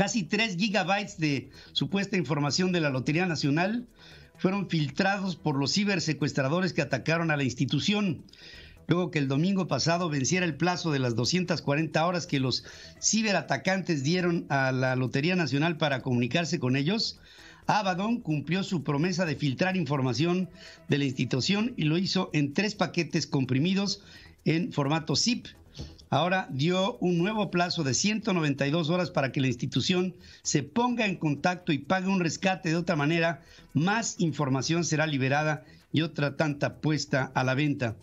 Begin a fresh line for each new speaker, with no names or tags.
Casi 3 gigabytes de supuesta información de la Lotería Nacional fueron filtrados por los cibersecuestradores que atacaron a la institución. Luego que el domingo pasado venciera el plazo de las 240 horas que los ciberatacantes dieron a la Lotería Nacional para comunicarse con ellos, Abaddon cumplió su promesa de filtrar información de la institución y lo hizo en tres paquetes comprimidos en formato zip ahora dio un nuevo plazo de 192 horas para que la institución se ponga en contacto y pague un rescate de otra manera. Más información será liberada y otra tanta puesta a la venta.